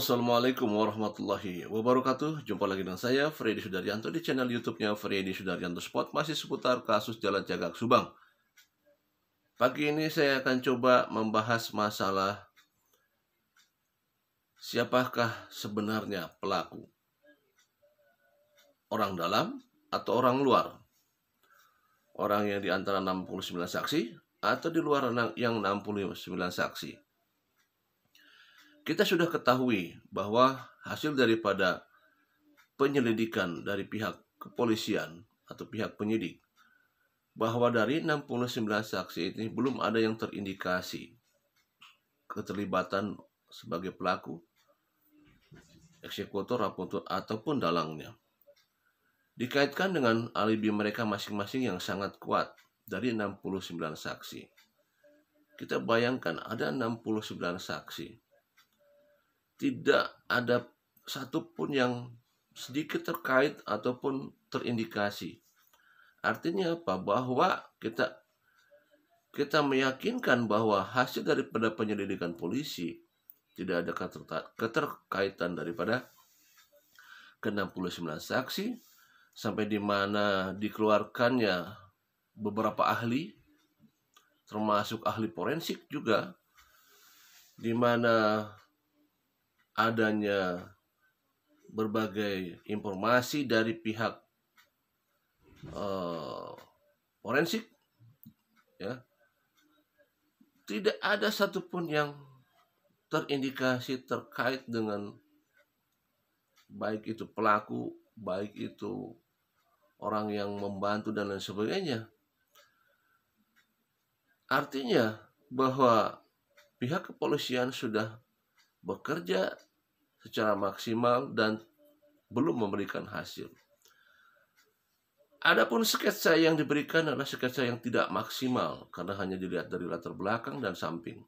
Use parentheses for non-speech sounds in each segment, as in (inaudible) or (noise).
Assalamualaikum warahmatullahi wabarakatuh Jumpa lagi dengan saya Freddy Sudaryanto di channel YouTube-nya Freddy Sudaryanto Spot Masih seputar kasus Jalan Cagak Subang Pagi ini saya akan coba membahas masalah Siapakah sebenarnya pelaku Orang dalam atau orang luar Orang yang diantara 69 saksi Atau di luar yang 69 saksi kita sudah ketahui bahwa hasil daripada penyelidikan dari pihak kepolisian atau pihak penyidik bahwa dari 69 saksi ini belum ada yang terindikasi keterlibatan sebagai pelaku, eksekutor, raportur, ataupun dalangnya. Dikaitkan dengan alibi mereka masing-masing yang sangat kuat dari 69 saksi. Kita bayangkan ada 69 saksi tidak ada satupun yang sedikit terkait ataupun terindikasi. Artinya apa? Bahwa kita kita meyakinkan bahwa hasil daripada penyelidikan polisi tidak ada keterkaitan daripada ke-69 saksi sampai di mana dikeluarkannya beberapa ahli termasuk ahli forensik juga di mana adanya berbagai informasi dari pihak uh, forensik ya tidak ada satupun yang terindikasi terkait dengan baik itu pelaku baik itu orang yang membantu dan lain sebagainya artinya bahwa pihak kepolisian sudah bekerja secara maksimal dan belum memberikan hasil. Adapun sketsa yang diberikan adalah sketsa yang tidak maksimal karena hanya dilihat dari latar belakang dan samping.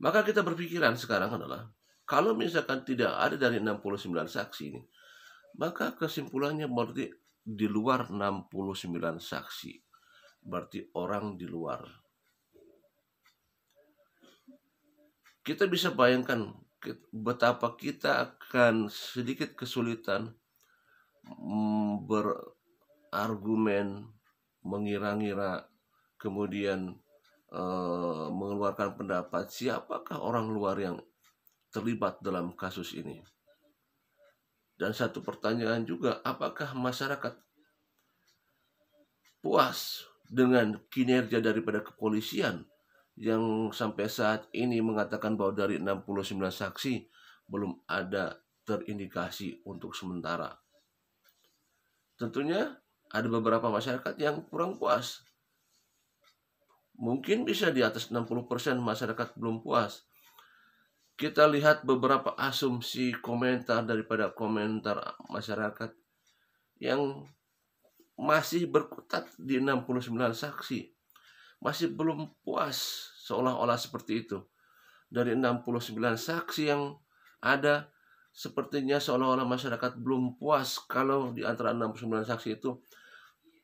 Maka kita berpikiran sekarang adalah kalau misalkan tidak ada dari 69 saksi ini, maka kesimpulannya berarti di luar 69 saksi. Berarti orang di luar. Kita bisa bayangkan betapa kita akan sedikit kesulitan mm, berargumen, mengira-ngira, kemudian e, mengeluarkan pendapat siapakah orang luar yang terlibat dalam kasus ini. Dan satu pertanyaan juga, apakah masyarakat puas dengan kinerja daripada kepolisian yang sampai saat ini mengatakan bahwa dari 69 saksi belum ada terindikasi untuk sementara. Tentunya ada beberapa masyarakat yang kurang puas. Mungkin bisa di atas 60% masyarakat belum puas. Kita lihat beberapa asumsi komentar daripada komentar masyarakat yang masih berkutat di 69 saksi masih belum puas seolah-olah seperti itu. Dari 69 saksi yang ada sepertinya seolah-olah masyarakat belum puas kalau di antara 69 saksi itu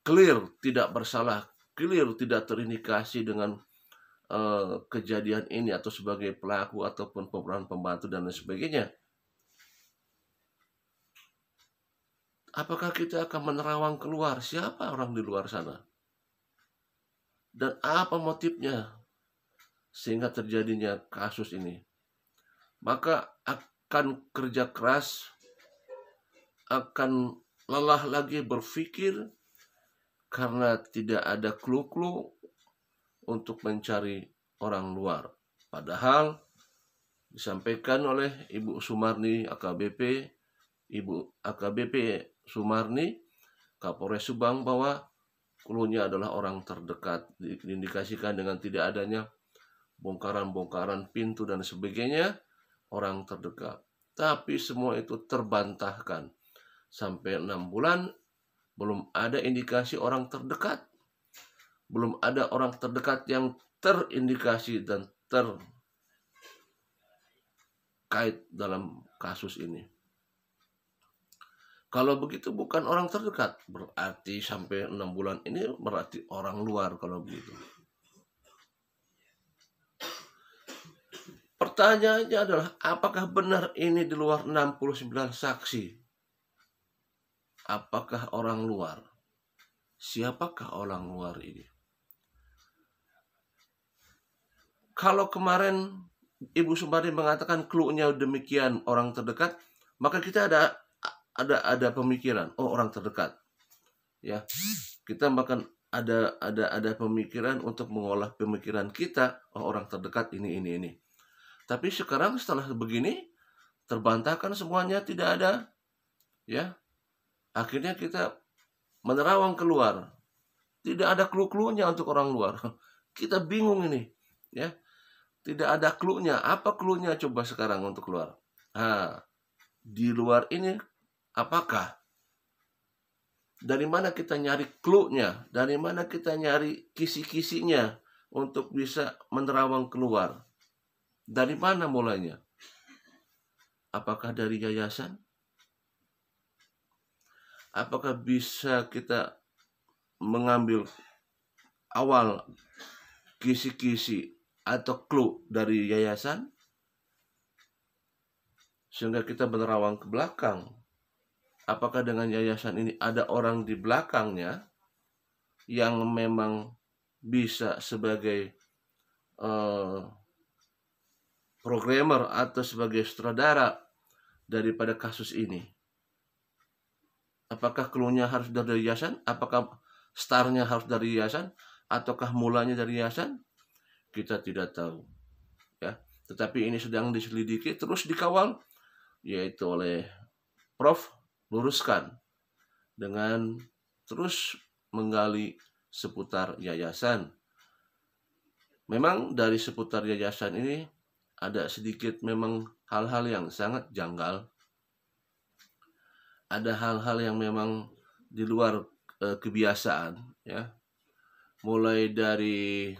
clear tidak bersalah, clear tidak terindikasi dengan uh, kejadian ini atau sebagai pelaku ataupun pemeran pembantu dan lain sebagainya. Apakah kita akan menerawang keluar siapa orang di luar sana? dan apa motifnya sehingga terjadinya kasus ini. Maka akan kerja keras, akan lelah lagi berpikir karena tidak ada klu-klu untuk mencari orang luar. Padahal disampaikan oleh Ibu Sumarni AKBP, Ibu AKBP Sumarni, Kapolres Subang bahwa klunya adalah orang terdekat diindikasikan dengan tidak adanya bongkaran-bongkaran pintu dan sebagainya orang terdekat tapi semua itu terbantahkan sampai enam bulan belum ada indikasi orang terdekat belum ada orang terdekat yang terindikasi dan terkait dalam kasus ini kalau begitu bukan orang terdekat, berarti sampai enam bulan ini berarti orang luar kalau begitu. Pertanyaannya adalah apakah benar ini di luar 69 saksi? Apakah orang luar? Siapakah orang luar ini? Kalau kemarin Ibu Sumari mengatakan clue demikian orang terdekat, maka kita ada ada ada pemikiran oh orang terdekat ya kita bahkan ada ada ada pemikiran untuk mengolah pemikiran kita oh orang terdekat ini ini ini tapi sekarang setelah begini terbantahkan semuanya tidak ada ya akhirnya kita menerawang keluar tidak ada clue-cluenya untuk orang luar (laughs) kita bingung ini ya tidak ada clue apa clue coba sekarang untuk keluar ha di luar ini Apakah? Dari mana kita nyari clue-nya? Dari mana kita nyari kisi-kisinya untuk bisa menerawang keluar? Dari mana mulainya? Apakah dari yayasan? Apakah bisa kita mengambil awal kisi-kisi atau clue dari yayasan sehingga kita menerawang ke belakang apakah dengan yayasan ini ada orang di belakangnya yang memang bisa sebagai uh, programmer atau sebagai sutradara daripada kasus ini? Apakah keluarnya harus dari yayasan? Apakah starnya harus dari yayasan? Ataukah mulanya dari yayasan? Kita tidak tahu. Ya, tetapi ini sedang diselidiki terus dikawal yaitu oleh Prof luruskan dengan terus menggali seputar yayasan. Memang dari seputar yayasan ini ada sedikit memang hal-hal yang sangat janggal. Ada hal-hal yang memang di luar e, kebiasaan ya. Mulai dari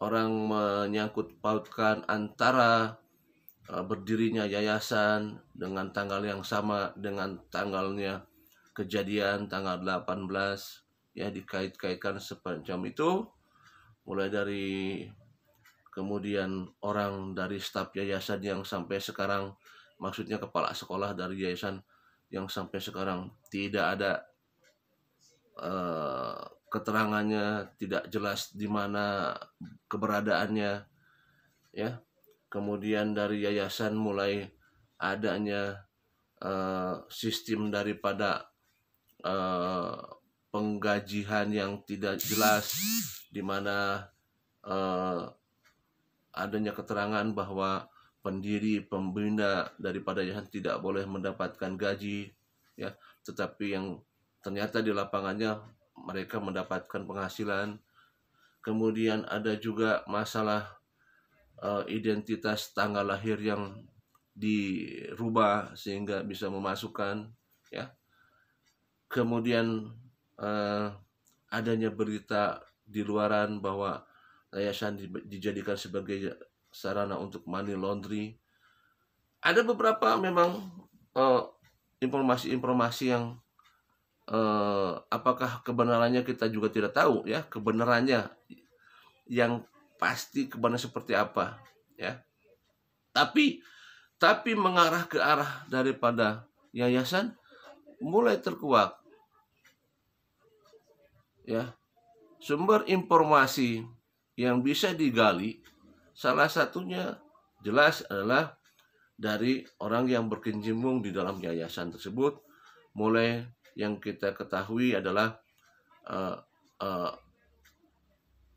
orang menyangkut pautkan antara Eh, berdirinya yayasan dengan tanggal yang sama dengan tanggalnya kejadian tanggal 18 ya dikait-kaitkan sepanjang itu mulai dari kemudian orang dari staf yayasan yang sampai sekarang maksudnya kepala sekolah dari yayasan yang sampai sekarang tidak ada uh, keterangannya tidak jelas di mana keberadaannya ya kemudian dari yayasan mulai adanya uh, sistem daripada uh, penggajian yang tidak jelas di mana uh, adanya keterangan bahwa pendiri pembina daripada yayasan tidak boleh mendapatkan gaji ya tetapi yang ternyata di lapangannya mereka mendapatkan penghasilan kemudian ada juga masalah Eh, identitas tanggal lahir yang dirubah sehingga bisa memasukkan ya kemudian uh, adanya berita di luaran bahwa yayasan dijadikan sebagai sarana untuk money laundry ada beberapa memang eh, informasi-informasi uh, yang uh, apakah kebenarannya kita juga tidak tahu ya kebenarannya yang pasti kemana seperti apa ya tapi tapi mengarah ke arah daripada yayasan mulai terkuak ya sumber informasi yang bisa digali salah satunya jelas adalah dari orang yang berkecimpung di dalam yayasan tersebut mulai yang kita ketahui adalah uh, uh,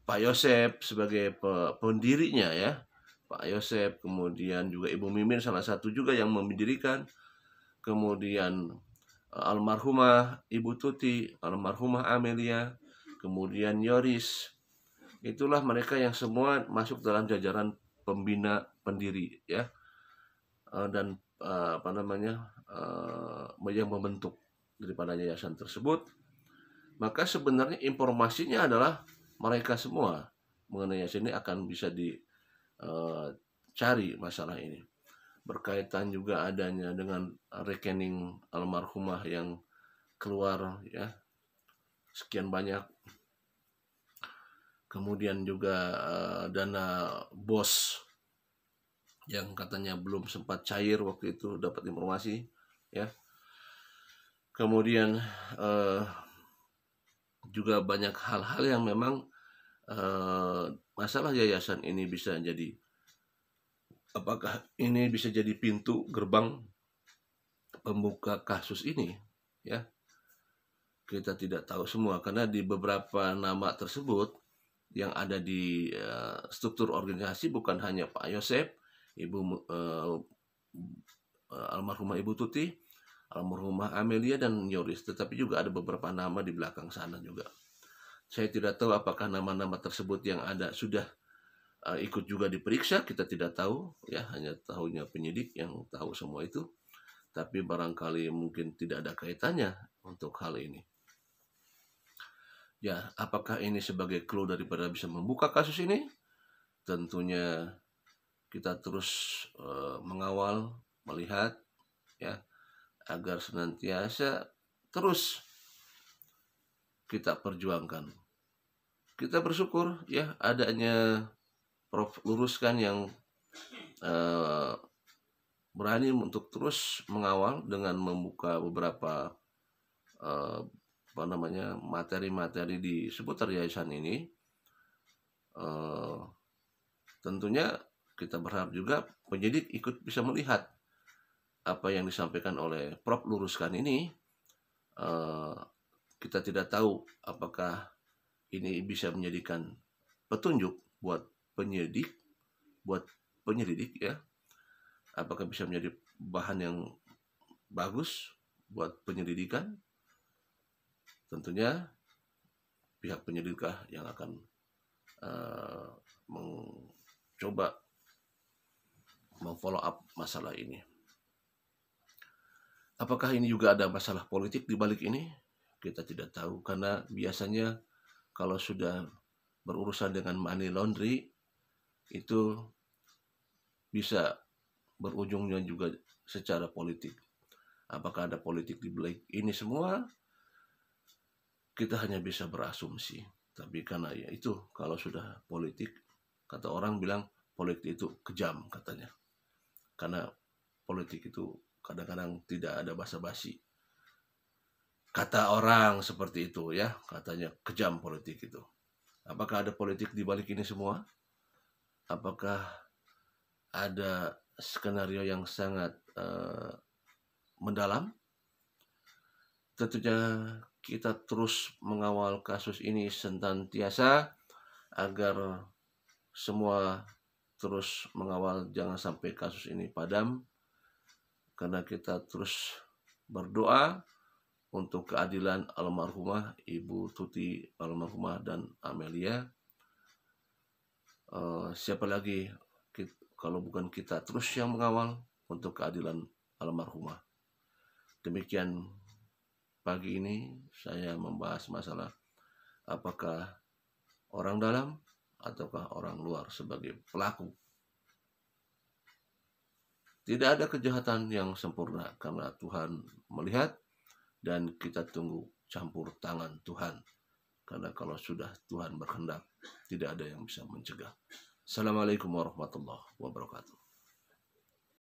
Pak Yosep sebagai pendirinya ya. Pak Yosep, kemudian juga Ibu Mimin salah satu juga yang mendirikan. Kemudian eh, almarhumah Ibu Tuti, almarhumah Amelia, kemudian Yoris. Itulah mereka yang semua masuk dalam jajaran pembina pendiri ya. Eh, dan eh, apa namanya? yang membentuk daripada yayasan tersebut. Maka sebenarnya informasinya adalah mereka semua mengenai ini akan bisa dicari eh, masalah ini berkaitan juga adanya dengan rekening almarhumah yang keluar ya sekian banyak kemudian juga uh, dana bos yang katanya belum sempat cair waktu itu dapat informasi ya kemudian uh, juga banyak hal-hal yang memang Eh, masalah yayasan ini bisa jadi apakah ini bisa jadi pintu gerbang pembuka kasus ini ya kita tidak tahu semua karena di beberapa nama tersebut yang ada di uh, struktur organisasi bukan hanya Pak Yosep, Ibu uh, almarhumah Ibu Tuti, almarhumah Amelia dan Yoris, tetapi juga ada beberapa nama di belakang sana juga. Saya tidak tahu apakah nama-nama tersebut yang ada sudah uh, ikut juga diperiksa, kita tidak tahu ya, hanya tahunya penyidik yang tahu semua itu. Tapi barangkali mungkin tidak ada kaitannya untuk hal ini. Ya, apakah ini sebagai clue daripada bisa membuka kasus ini? Tentunya kita terus uh, mengawal, melihat ya agar senantiasa terus kita perjuangkan. Kita bersyukur ya adanya Prof Luruskan yang eh, berani untuk terus mengawal dengan membuka beberapa eh, apa namanya materi-materi di seputar yayasan ini. Eh, tentunya kita berharap juga penyidik ikut bisa melihat apa yang disampaikan oleh Prof Luruskan ini eh, kita tidak tahu apakah ini bisa menjadikan petunjuk buat penyidik, buat penyelidik ya. Apakah bisa menjadi bahan yang bagus buat penyelidikan? Tentunya pihak penyelidikah yang akan uh, mencoba memfollow up masalah ini. Apakah ini juga ada masalah politik di balik ini? kita tidak tahu karena biasanya kalau sudah berurusan dengan money laundry itu bisa berujungnya juga secara politik. Apakah ada politik di balik ini semua? Kita hanya bisa berasumsi. Tapi karena ya itu kalau sudah politik, kata orang bilang politik itu kejam katanya. Karena politik itu kadang-kadang tidak ada basa-basi kata orang seperti itu ya, katanya kejam politik itu. Apakah ada politik di balik ini semua? Apakah ada skenario yang sangat uh, mendalam? Tentunya kita terus mengawal kasus ini tiasa agar semua terus mengawal jangan sampai kasus ini padam karena kita terus berdoa untuk keadilan almarhumah Ibu Tuti almarhumah dan Amelia. Eh, siapa lagi kalau bukan kita terus yang mengawal untuk keadilan almarhumah. Demikian pagi ini saya membahas masalah apakah orang dalam ataukah orang luar sebagai pelaku. Tidak ada kejahatan yang sempurna karena Tuhan melihat dan kita tunggu campur tangan Tuhan. Karena kalau sudah Tuhan berkehendak, tidak ada yang bisa mencegah. Assalamualaikum warahmatullahi wabarakatuh.